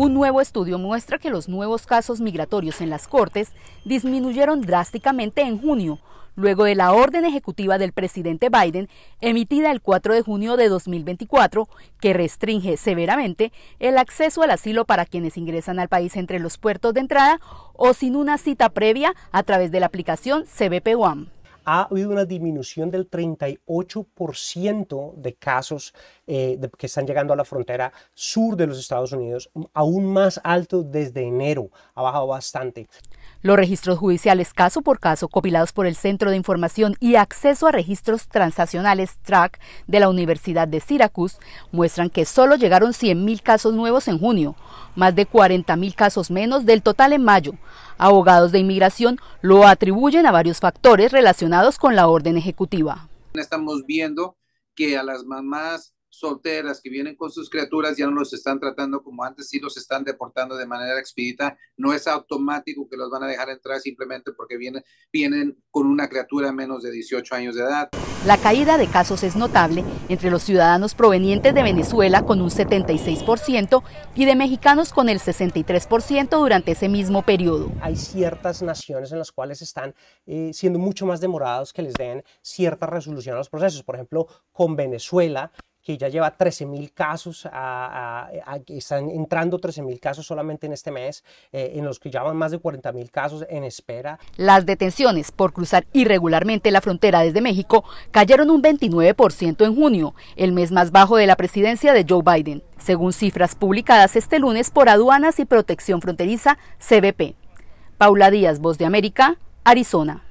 Un nuevo estudio muestra que los nuevos casos migratorios en las Cortes disminuyeron drásticamente en junio, luego de la orden ejecutiva del presidente Biden emitida el 4 de junio de 2024, que restringe severamente el acceso al asilo para quienes ingresan al país entre los puertos de entrada o sin una cita previa a través de la aplicación CBP One ha habido una disminución del 38% de casos eh, que están llegando a la frontera sur de los Estados Unidos, aún más alto desde enero, ha bajado bastante. Los registros judiciales caso por caso, copilados por el Centro de Información y Acceso a Registros Transaccionales TRAC de la Universidad de Syracuse, muestran que solo llegaron 100.000 casos nuevos en junio, más de 40.000 casos menos del total en mayo. Abogados de inmigración lo atribuyen a varios factores relacionados con la orden ejecutiva. Estamos viendo que a las mamás solteras que vienen con sus criaturas ya no los están tratando como antes, sí los están deportando de manera expedita. No es automático que los van a dejar entrar simplemente porque vienen, vienen con una criatura menos de 18 años de edad. La caída de casos es notable entre los ciudadanos provenientes de Venezuela con un 76% y de mexicanos con el 63% durante ese mismo periodo. Hay ciertas naciones en las cuales están eh, siendo mucho más demorados que les den cierta resolución a los procesos. Por ejemplo, con Venezuela que ya lleva 13.000 casos, a, están entrando 13.000 casos solamente en este mes, eh, en los que ya van más de 40.000 casos en espera. Las detenciones por cruzar irregularmente la frontera desde México cayeron un 29% en junio, el mes más bajo de la presidencia de Joe Biden, según cifras publicadas este lunes por Aduanas y Protección Fronteriza, CBP. Paula Díaz, Voz de América, Arizona.